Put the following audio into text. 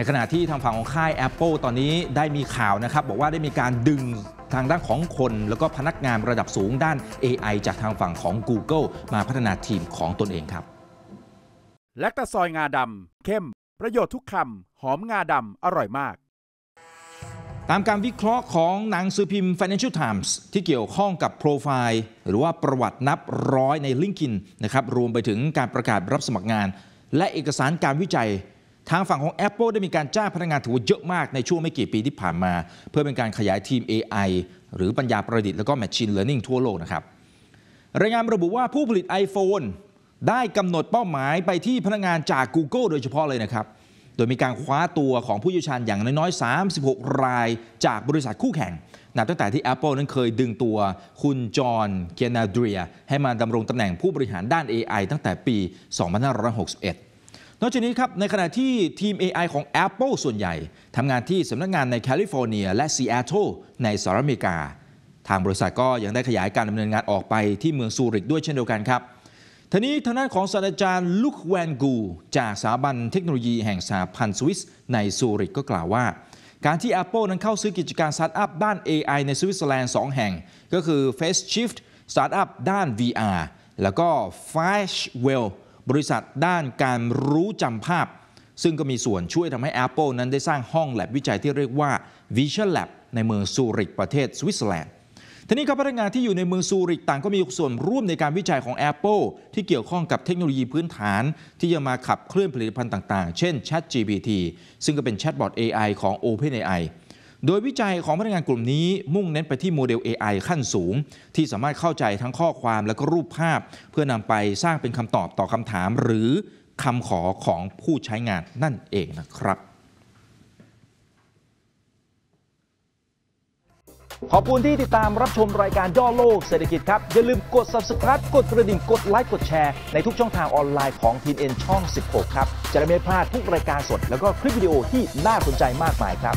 ในขณะที่ทางฝั่งของค่าย Apple ตอนนี้ได้มีข่าวนะครับ บอกว่าได้มีการดึงทางด้านของคน แล้วก็พนักงานระดับสูงด้าน AI จากทางฝั่งของ Google มาพัฒนาทีมของตนเองครับ แลคตาซอยงาดำเข้ม ประโยชน์ทุกคำหอมงาดำอร่อยมาก ตามการวิเคราะห์ของหนังสือพิมพ์ Financial Times ที่เกี่ยวข้องกับโปรไฟล์ หรือว่าประวัตินับร้อยในลิงกินนะครับรวมไปถึงการประกาศรับสมัครงาน และเอกสารการวิจัยทางฝั่งของ Apple ได้มีการจ้างพนักงานถือว่าเยอะมากในช่วงไม่กี่ปีที่ผ่านมา เพื่อเป็นการขยายทีม AI หรือปัญญาประดิษฐ์แล้วก็ Machine Learning ทั่วโลกนะครับ รายงานระบุว่าผู้ผลิต iPhone ได้กำหนดเป้าหมายไปที่พนักงานจาก Google โดยเฉพาะเลยนะครับ โดยมีการคว้าตัวของผู้เชี่ยวชาญอย่างน้อยๆ 36 รายจากบริษัทคู่แข่ง นับตั้งแต่ที่ Apple นั้นเคยดึงตัวคุณจอห์นเกนาเดียให้มาดำรงตำแหน่งผู้บริหารด้าน AI ตั้งแต่ปี 2561นอกจากนี้ครับ ในขณะที่ทีม AI ของ Apple ส่วนใหญ่ทำงานที่สำนักงานในแคลิฟอร์เนีย และซีแอตเทิลในสหรัฐอเมริกา ทางบริษัทก็ยังได้ขยายการดำเนินงานออกไปที่เมืองซูริกด้วยเช่นเดียวกันครับทีนี้ทางด้านของศาสตราจารย์ลุคแวนกูจากสถาบันเทคโนโลยีแห่งสหพันธ์สวิสในซูริกก็กล่าวว่า การที่ Apple นั้นเข้าซื้อกิจการสตาร์ทอัพด้าน AI ในสวิตเซอร์แลนด์2 แห่ง ก็คือ Face Shift สตาร์ทอัพด้าน VR แล้วก็ f i ชเ w e l l บริษัทด้านการรู้จำภาพ ซึ่งก็มีส่วนช่วยทำให้ Apple นั้นได้สร้างห้องแลบวิจัยที่เรียกว่า Vision Lab ในเมืองซูริกประเทศสวิตเซอร์แลนด์ทีนี้ก็พนักงานที่อยู่ในเมืองซูริกต่างก็มีส่วนร่วมในการวิจัยของ Apple ที่เกี่ยวข้องกับเทคโนโลยีพื้นฐาน ที่จะมาขับเคลื่อนผลิตภัณฑ์ต่างๆเช่น ChatGPT ซึ่งก็เป็นแชทบอท AI ของ OpenAI โดยวิจัยของพนักงานกลุ่มนี้ มุ่งเน้นไปที่โมเดล AI ขั้นสูง ที่สามารถเข้าใจทั้งข้อความและก็รูปภาพ เพื่อนำไปสร้างเป็นคำตอบต่อคำถามหรือคำขอของผู้ใช้งานนั่นเองนะครับ ขอบคุณที่ติดตามรับชมรายการย่อโลกเศรษฐกิจครับ อย่าลืมกด subscribe กดกระดิ่งกดไลค์กดแชร์ในทุกช่องทางออนไลน์ของ t n n ช่อง16ครับจะได้ไม่พลาดทุกรายการสดแล้วก็คลิปวิดีโอที่น่าสนใจมากมายครับ